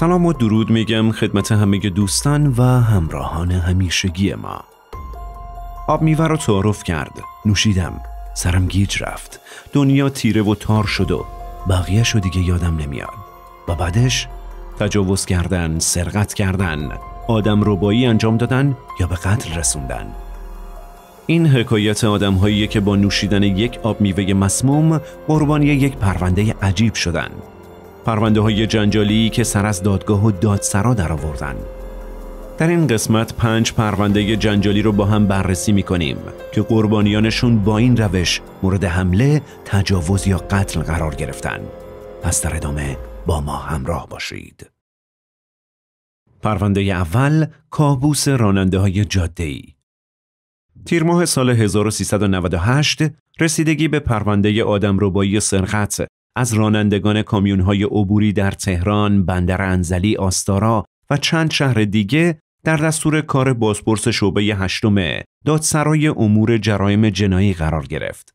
سلام و درود میگم خدمت همه دوستان و همراهان همیشگی ما آب میوه رو تعارف کرد نوشیدم سرم گیج رفت دنیا تیره و تار شد و بقیه شو دیگه یادم نمیاد و بعدش تجاوز کردن سرقت کردن آدم ربایی انجام دادن یا به قتل رسوندن این حکایت آدم هایی که با نوشیدن یک آب میوه مسموم قربانی یک پرونده عجیب شدند. پرونده های جنجالی که سر از دادگاه و دادسرا آوردن در این قسمت پنج پرونده جنجالی رو با هم بررسی می کنیم که قربانیانشون با این روش مورد حمله، تجاوز یا قتل قرار گرفتن. پس در ادامه با ما همراه باشید. پرونده اول کابوس راننده های جاده ای. تیر ماه سال 1398 رسیدگی به پرونده آدم ربایی سرقت از رانندگان های عبوری در تهران، بندر انزلی، آستارا و چند شهر دیگه در دستور کار بازپرس شعبه هشتم دادسرای امور جرایم جنایی قرار گرفت.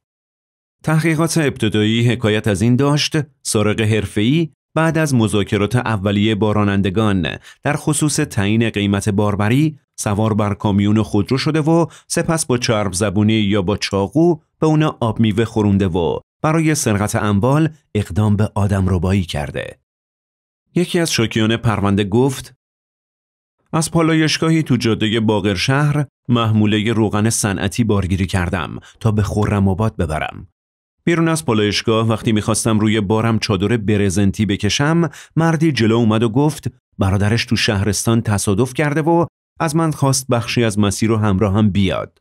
تحقیقات ابتدایی حکایت از این داشت سارق حرفه‌ای بعد از مذاکرات اولیه با رانندگان در خصوص تعیین قیمت باربری سوار بر کامیون خودرو شده و سپس با چرب زبونی یا با چاقو به اون آب میوه خورونده و برای سرقت اموال اقدام به آدم ربایی کرده. یکی از شاکیان پرونده گفت از پالایشگاهی تو جاده باقر شهر محموله روغن صنعتی بارگیری کردم تا به خورم آباد ببرم. بیرون از پالایشگاه وقتی میخواستم روی بارم چادر برزنتی بکشم مردی جلو اومد و گفت برادرش تو شهرستان تصادف کرده و از من خواست بخشی از مسیر رو همراه هم بیاد.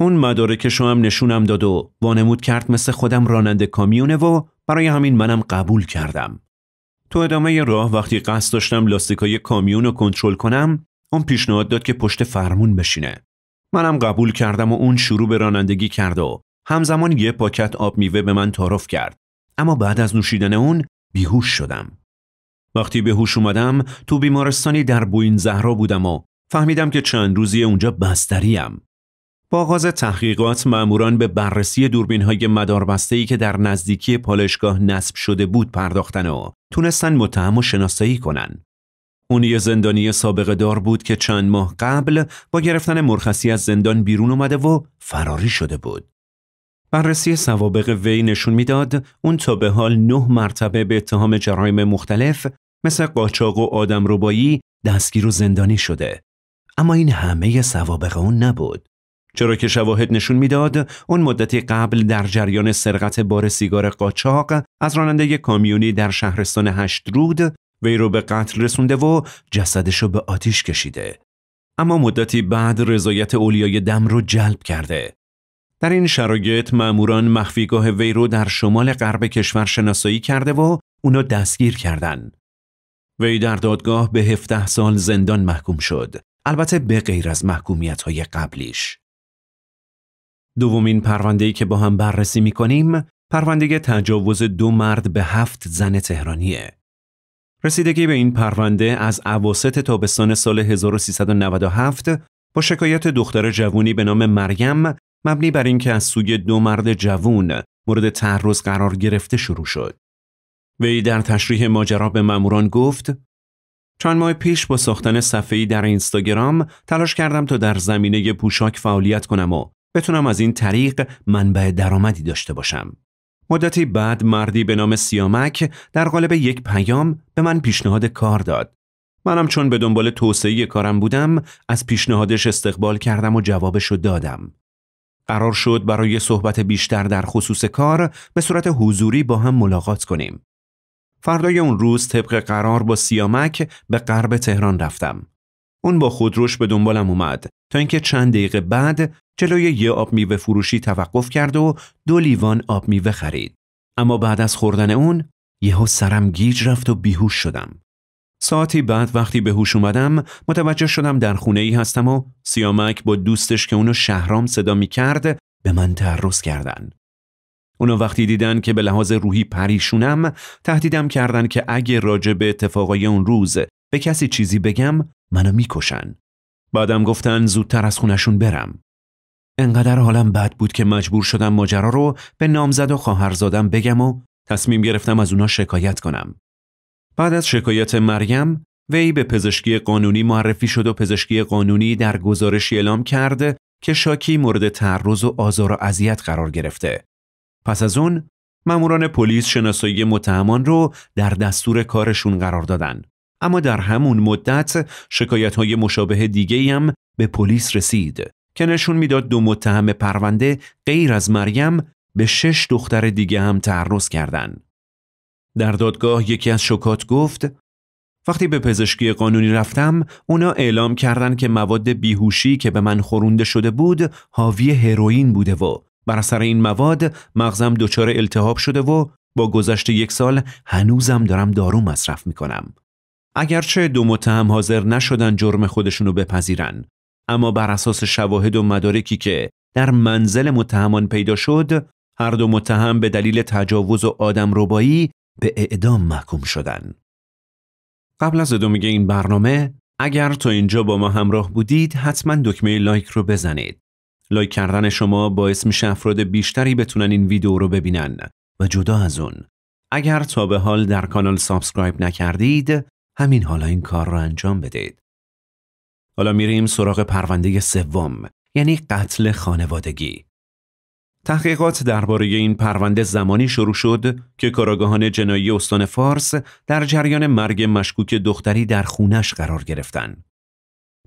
اون مدارکشو هم نشونم داد و وانمود کرد مثل خودم راننده کامیونه و برای همین منم قبول کردم. تو ادامه راه وقتی قصد داشتم لاستیکای کامیون رو کنترل کنم اون پیشنهاد داد که پشت فرمون بشینه. منم قبول کردم و اون شروع به رانندگی کرد و همزمان یه پاکت آب میوه به من تعارف کرد. اما بعد از نوشیدن اون بیهوش شدم. وقتی به هوش اومدم تو بیمارستانی در بوین زهرا بودم و فهمیدم که چند روزی اونجا بستریم. با آغاز تحقیقات ماموران به بررسی دوربین های مداربسته‌ای که در نزدیکی پالشگاه نصب شده بود پرداختن و تونستن متهم و شناسایی کنن. اون یه زندانی سابقه دار بود که چند ماه قبل با گرفتن مرخصی از زندان بیرون اومده و فراری شده بود. بررسی سوابق وی نشون میداد اون تا به حال نه مرتبه به اتهام جرایم مختلف مثل قاچاق و آدم ربایی دستگیر و زندانی شده. اما این همه سوابق اون نبود. چرا که شواهد نشون میداد اون مدتی قبل در جریان سرقت بار سیگار قاچاق از راننده کامیونی در شهرستان هشت رود وی رو به قتل رسونده و جسدش رو به آتیش کشیده اما مدتی بعد رضایت اولیای دم رو جلب کرده در این شرایط ماموران مخفیگاه وی در شمال غرب کشور شناسایی کرده و اونا دستگیر کردن. وی در دادگاه به 17 سال زندان محکوم شد. البته به غیر از محکومیت های قبلیش. دومین پرونده‌ای که با هم بررسی می‌کنیم، پرونده تجاوز دو مرد به هفت زن تهرانیه. رسیدگی به این پرونده از اواسط تابستان سال 1397 با شکایت دختر جوونی به نام مریم مبنی بر اینکه از سوی دو مرد جوون مورد تعرض قرار گرفته شروع شد. وی در تشریح ماجرا به ماموران گفت چند ماه پیش با ساختن صفحه‌ای در اینستاگرام تلاش کردم تا در زمینه پوشاک فعالیت کنم و بتونم از این طریق منبع درآمدی داشته باشم. مدتی بعد مردی به نام سیامک در قالب یک پیام به من پیشنهاد کار داد. منم چون به دنبال توسعه کارم بودم از پیشنهادش استقبال کردم و جوابشو دادم. قرار شد برای صحبت بیشتر در خصوص کار به صورت حضوری با هم ملاقات کنیم. فردای اون روز طبق قرار با سیامک به غرب تهران رفتم. اون با خودروش به دنبالم اومد تا اینکه چند دقیقه بعد جلوی یه آب میوه فروشی توقف کرد و دو لیوان آب میوه خرید. اما بعد از خوردن اون یهو سرم گیج رفت و بیهوش شدم. ساعتی بعد وقتی به هوش اومدم متوجه شدم در خونه ای هستم و سیامک با دوستش که اونو شهرام صدا می کرد به من تعرض کردن. اونا وقتی دیدن که به لحاظ روحی پریشونم تهدیدم کردن که اگه راجع به اتفاقای اون روز به کسی چیزی بگم منو میکشن. بعدم گفتن زودتر از خونشون برم. انقدر حالم بد بود که مجبور شدم ماجرا رو به نامزد و خواهرزادم بگم و تصمیم گرفتم از اونا شکایت کنم. بعد از شکایت مریم، وی به پزشکی قانونی معرفی شد و پزشکی قانونی در گزارشی اعلام کرد که شاکی مورد تعرض و آزار و اذیت قرار گرفته. پس از اون، ماموران پلیس شناسایی متهمان رو در دستور کارشون قرار دادن. اما در همون مدت شکایت های مشابه دیگه هم به پلیس رسید. که نشون میداد دو متهم پرونده غیر از مریم به شش دختر دیگه هم تعرض کردن. در دادگاه یکی از شکات گفت وقتی به پزشکی قانونی رفتم اونا اعلام کردن که مواد بیهوشی که به من خورونده شده بود حاوی هروئین بوده و بر اثر این مواد مغزم دچار التهاب شده و با گذشت یک سال هنوزم دارم دارو مصرف میکنم. اگرچه دو متهم حاضر نشدن جرم خودشونو بپذیرن اما بر اساس شواهد و مدارکی که در منزل متهمان پیدا شد هر دو متهم به دلیل تجاوز و آدم ربایی به اعدام محکوم شدن. قبل از ادامه این برنامه اگر تا اینجا با ما همراه بودید حتما دکمه لایک رو بزنید. لایک کردن شما باعث میشه افراد بیشتری بتونن این ویدیو رو ببینن و جدا از اون اگر تا به حال در کانال سابسکرایب نکردید همین حالا این کار رو انجام بدید. حالا میریم سراغ پرونده سوم یعنی قتل خانوادگی. تحقیقات درباره این پرونده زمانی شروع شد که کاراگاهان جنایی استان فارس در جریان مرگ مشکوک دختری در خونش قرار گرفتند.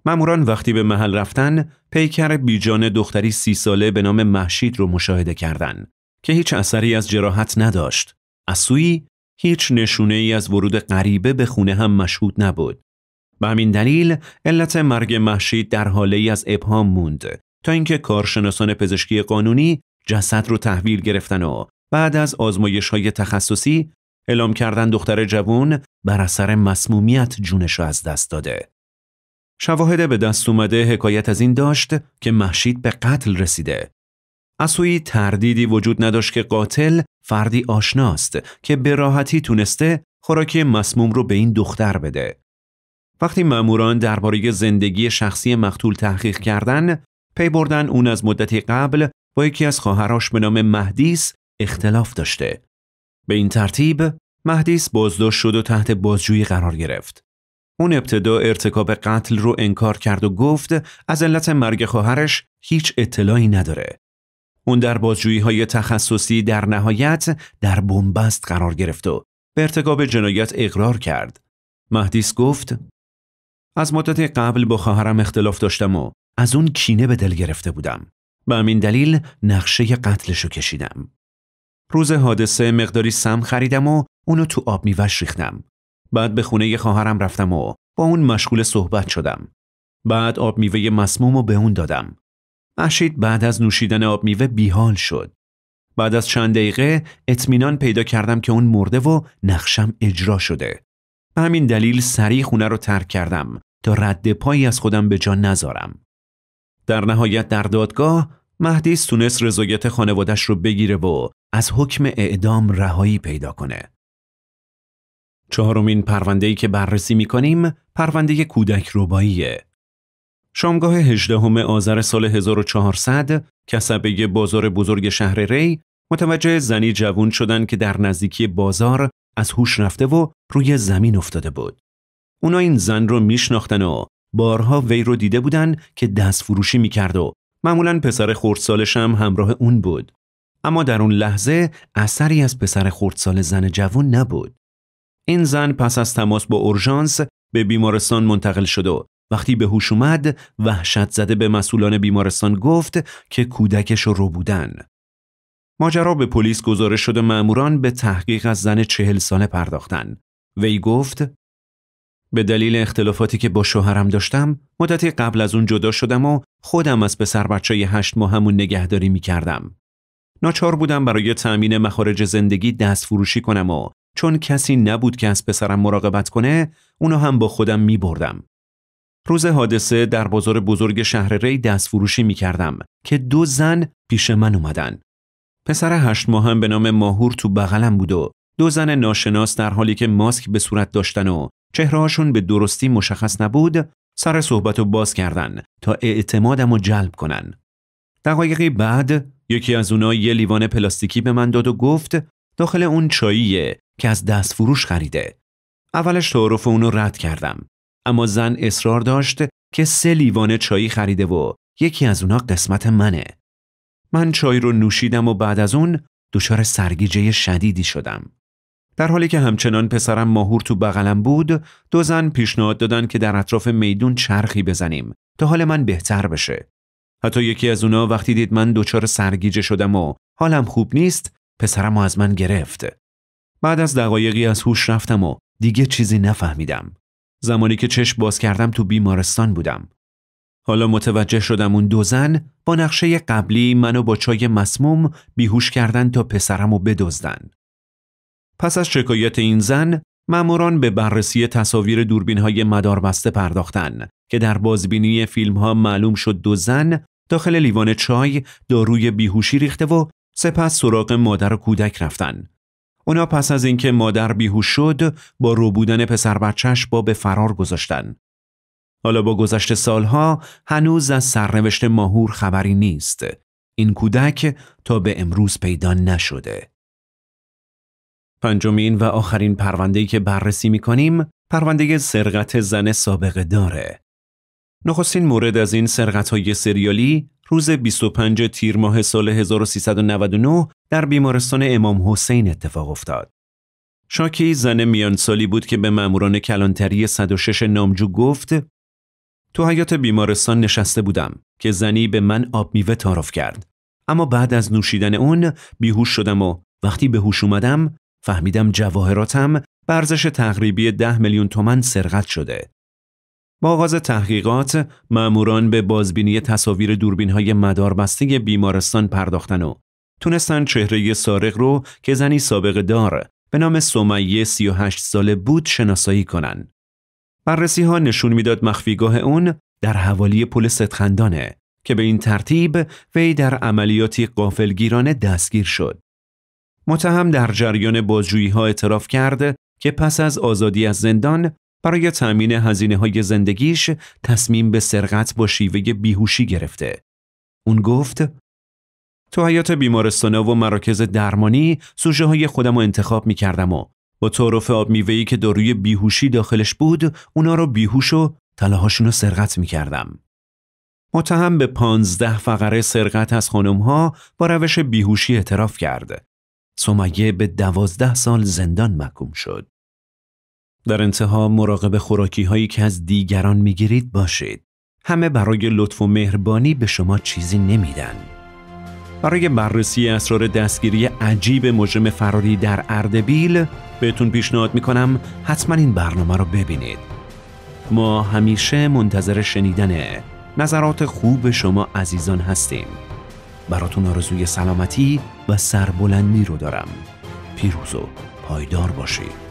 ماموران وقتی به محل رفتن، پیکر بیجان دختری سی ساله به نام محشید رو مشاهده کردند که هیچ اثری از جراحت نداشت. از سوی هیچ نشونه ای از ورود غریبه به خونه هم مشهود نبود. به همین دلیل علت مرگ محشید در حاله ای از ابهام موند تا اینکه کارشناسان پزشکی قانونی جسد رو تحویل گرفتن و بعد از آزمایش های تخصصی اعلام کردن دختر جوون بر اثر مسمومیت جونش از دست داده. شواهد به دست اومده حکایت از این داشت که محشید به قتل رسیده. اسوی تردیدی وجود نداشت که قاتل فردی آشناست که به راحتی تونسته خوراک مسموم رو به این دختر بده. وقتی ماموران درباره زندگی شخصی مقتول تحقیق کردن، پی بردن اون از مدتی قبل با یکی از خواهرش به نام مهدیس اختلاف داشته. به این ترتیب مهدیس بازداشت شد و تحت بازجویی قرار گرفت. اون ابتدا ارتکاب قتل رو انکار کرد و گفت از علت مرگ خواهرش هیچ اطلاعی نداره. اون در بازجویی های تخصصی در نهایت در بنبست قرار گرفت و به ارتکاب جنایت اقرار کرد. مهدیس گفت از مدت قبل با خواهرم اختلاف داشتم و از اون کینه به دل گرفته بودم. به همین دلیل نقشه قتلشو کشیدم. روز حادثه مقداری سم خریدم و اونو تو آب میوش ریختم. بعد به خونه خواهرم رفتم و با اون مشغول صحبت شدم. بعد آب میوه مسموم و به اون دادم. اشید بعد از نوشیدن آب میوه بیحال شد. بعد از چند دقیقه اطمینان پیدا کردم که اون مرده و نقشم اجرا شده. همین دلیل سریع خونه رو ترک کردم تا رد پایی از خودم به جان نذارم. در نهایت در دادگاه مهدیس تونست رضایت خانوادش رو بگیره و از حکم اعدام رهایی پیدا کنه. چهارمین پرونده‌ای که بررسی می‌کنیم پرونده کودک رباییه. شامگاه 18 آذر سال 1400 کسبه بازار بزرگ شهر ری متوجه زنی جوون شدن که در نزدیکی بازار از هوش رفته و روی زمین افتاده بود. اونا این زن رو میشناختن و بارها وی رو دیده بودن که دست فروشی میکرد و معمولا پسر خردسالش هم همراه اون بود. اما در اون لحظه اثری از پسر خردسال زن جوان نبود. این زن پس از تماس با اورژانس به بیمارستان منتقل شد و وقتی به هوش اومد وحشت زده به مسئولان بیمارستان گفت که کودکش رو بودن. ماجرا به پلیس گزارش و ماموران به تحقیق از زن چهل ساله پرداختن. وی گفت به دلیل اختلافاتی که با شوهرم داشتم مدتی قبل از اون جدا شدم و خودم از پسر بچه هشت همون نگهداری می کردم. ناچار بودم برای تأمین مخارج زندگی دست فروشی کنم و چون کسی نبود که از پسرم مراقبت کنه اونو هم با خودم می بردم. روز حادثه در بازار بزرگ شهر ری دست فروشی می کردم که دو زن پیش من اومدن. پسر هشت ماه به نام ماهور تو بغلم بود و دو زن ناشناس در حالی که ماسک به صورت داشتن و چهرهاشون به درستی مشخص نبود سر صحبت رو باز کردن تا اعتمادم رو جلب کنن. دقایقی بعد یکی از اونا یه لیوان پلاستیکی به من داد و گفت داخل اون چاییه که از دست فروش خریده. اولش تعارف اونو رد کردم. اما زن اصرار داشت که سه لیوان چایی خریده و یکی از اونا قسمت منه. من چای رو نوشیدم و بعد از اون دچار سرگیجه شدیدی شدم. در حالی که همچنان پسرم ماهور تو بغلم بود، دو زن پیشنهاد دادن که در اطراف میدون چرخی بزنیم تا حال من بهتر بشه. حتی یکی از اونا وقتی دید من دچار سرگیجه شدم و حالم خوب نیست، پسرم از من گرفت. بعد از دقایقی از هوش رفتم و دیگه چیزی نفهمیدم. زمانی که چشم باز کردم تو بیمارستان بودم. حالا متوجه شدم اون دو زن با نقشه قبلی منو با چای مسموم بیهوش کردن تا پسرمو بدزدن. پس از شکایت این زن، ماموران به بررسی تصاویر دوربین های مداربسته پرداختن که در بازبینی فیلم ها معلوم شد دو زن داخل لیوان چای داروی بیهوشی ریخته و سپس سراغ مادر و کودک رفتن. اونا پس از اینکه مادر بیهوش شد با رو بودن پسر بچهش با به فرار گذاشتن حالا با گذشت سالها هنوز از سرنوشت ماهور خبری نیست. این کودک تا به امروز پیدا نشده. پنجمین و آخرین پرونده‌ای که بررسی می‌کنیم، پرونده سرقت زن سابقه داره. نخستین مورد از این های سریالی روز 25 تیر ماه سال 1399 در بیمارستان امام حسین اتفاق افتاد. شاکی زن میان بود که به ماموران کلانتری 106 نامجو گفت تو حیات بیمارستان نشسته بودم که زنی به من آب میوه تعارف کرد اما بعد از نوشیدن اون بیهوش شدم و وقتی به هوش اومدم فهمیدم جواهراتم برزش تقریبی ده میلیون تومن سرقت شده با آغاز تحقیقات ماموران به بازبینی تصاویر دوربین های مداربسته بیمارستان پرداختن و تونستن چهره سارق رو که زنی سابق دار به نام سمیه 38 ساله بود شناسایی کنن. بررسی ها نشون میداد مخفیگاه اون در حوالی پل ستخندانه که به این ترتیب وی در عملیاتی قافلگیرانه دستگیر شد. متهم در جریان بازجویی ها اعتراف کرد که پس از آزادی از زندان برای تأمین هزینه های زندگیش تصمیم به سرقت با شیوه بیهوشی گرفته. اون گفت تو حیات بیمارستانه و مراکز درمانی سوژه های خودم رو انتخاب می کردم و با تعارف آب میوهی که داروی بیهوشی داخلش بود اونا رو بیهوش و طلاهاشون رو سرقت میکردم. متهم به پانزده فقره سرقت از خانمها با روش بیهوشی اعتراف کرد. سمیه به دوازده سال زندان محکوم شد. در انتها مراقب خوراکی هایی که از دیگران میگیرید باشید. همه برای لطف و مهربانی به شما چیزی نمیدن. برای بررسی اسرار دستگیری عجیب مجرم فراری در اردبیل بهتون پیشنهاد میکنم حتما این برنامه رو ببینید ما همیشه منتظر شنیدن نظرات خوب شما عزیزان هستیم براتون آرزوی سلامتی و سربلندی رو دارم پیروز و پایدار باشید